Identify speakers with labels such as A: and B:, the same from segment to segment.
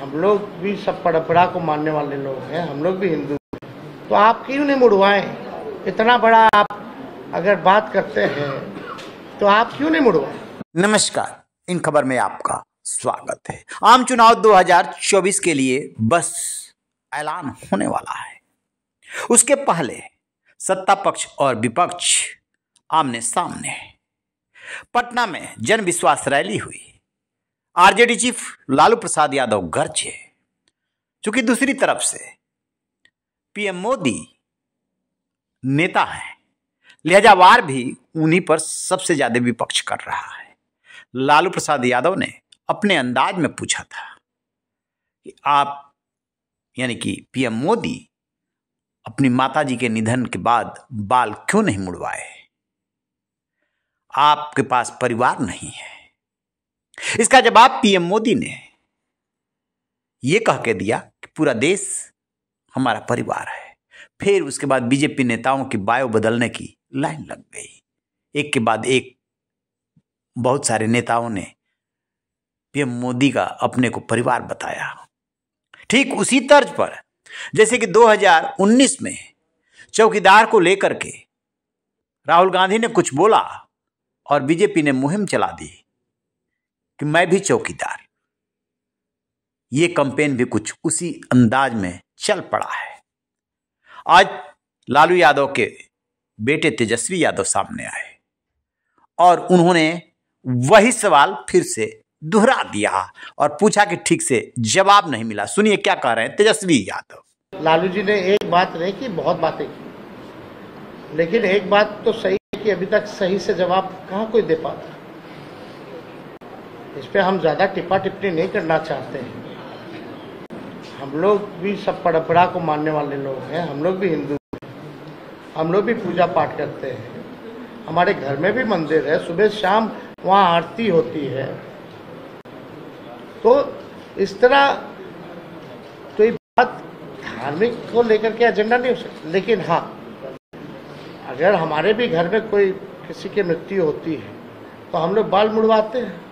A: हम लोग भी सब परंपरा को मानने वाले लोग हैं हम लोग भी हिंदू तो आप क्यों नहीं मुड़वाए इतना बड़ा आप अगर बात करते हैं तो आप क्यों नहीं मुड़वाए नमस्कार इन खबर में आपका स्वागत है आम चुनाव
B: 2024 के लिए बस ऐलान होने वाला है उसके पहले सत्ता पक्ष और विपक्ष आमने सामने पटना में जन विश्वास रैली हुई आरजेडी चीफ लालू प्रसाद यादव गर्जे चूंकि दूसरी तरफ से पीएम मोदी नेता है लिहाजा वार भी उन्हीं पर सबसे ज्यादा विपक्ष कर रहा है लालू प्रसाद यादव ने अपने अंदाज में पूछा था कि आप यानी कि पीएम मोदी अपनी माताजी के निधन के बाद बाल क्यों नहीं मुड़वाए आपके पास परिवार नहीं है इसका जवाब पीएम मोदी ने यह कह के दिया कि पूरा देश हमारा परिवार है फिर उसके बाद बीजेपी नेताओं की बायो बदलने की लाइन लग गई एक के बाद एक बहुत सारे नेताओं ने पीएम मोदी का अपने को परिवार बताया ठीक उसी तर्ज पर जैसे कि 2019 में चौकीदार को लेकर के राहुल गांधी ने कुछ बोला और बीजेपी ने मुहिम चला दी कि मैं भी चौकीदार ये कंपेन भी कुछ उसी अंदाज में चल पड़ा है आज लालू यादव के बेटे तेजस्वी यादव सामने आए और उन्होंने वही सवाल फिर से दोहरा दिया और पूछा कि ठीक से जवाब नहीं मिला सुनिए क्या कह रहे हैं तेजस्वी यादव
A: लालू जी ने एक बात नहीं की बहुत बातें की लेकिन एक बात तो सही है कि अभी तक सही से जवाब कहाँ कोई दे पाता इस पर हम ज़्यादा टिप्पा टिप्पणी नहीं करना चाहते हैं हम लोग भी सब परंपरा को मानने वाले लोग हैं हम लोग भी हिंदू हम लोग भी पूजा पाठ करते हैं हमारे घर में भी मंदिर है सुबह शाम वहाँ आरती होती है तो इस तरह तो ये बात धार्मिक को लेकर के एजेंडा नहीं हो सकता लेकिन हाँ अगर हमारे भी घर में कोई किसी की मृत्यु होती है तो हम लोग बाल मुड़वाते हैं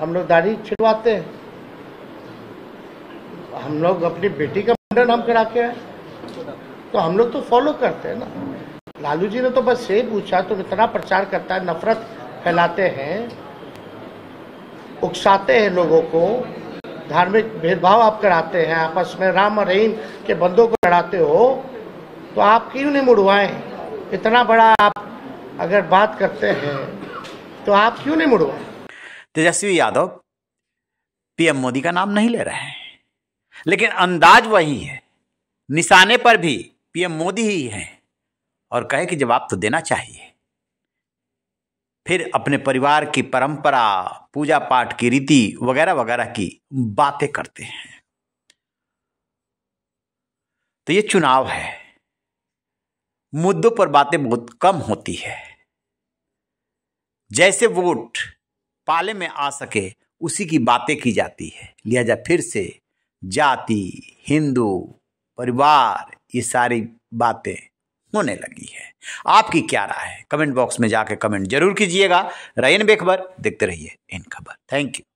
A: हम लोग दाढ़ी छिड़वाते हैं हम लोग अपनी बेटी का मुंडन हम करा के आए तो हम लोग तो फॉलो करते हैं ना लालू जी ने तो बस ये पूछा तुम तो इतना प्रचार करता है नफरत फैलाते हैं उकसाते हैं लोगों को धार्मिक भेदभाव आप कराते हैं आपस में राम और रहीम के बंदों को लड़ाते हो तो आप क्यों नहीं मुड़वाए इतना बड़ा आप अगर बात करते हैं तो आप क्यों नहीं मुड़वाए
B: तेजस्वी यादव पीएम मोदी का नाम नहीं ले रहे हैं लेकिन अंदाज वही है निशाने पर भी पीएम मोदी ही हैं और कहे कि जवाब तो देना चाहिए फिर अपने परिवार की परंपरा पूजा पाठ की रीति वगैरह वगैरह की बातें करते हैं तो ये चुनाव है मुद्दों पर बातें बहुत कम होती है जैसे वोट पाले में आ सके उसी की बातें की जाती है लिहाजा फिर से जाति हिंदू परिवार ये सारी बातें होने लगी है आपकी क्या राय है कमेंट बॉक्स में जाके कमेंट जरूर कीजिएगा रैन बेखबर देखते रहिए इन खबर थैंक यू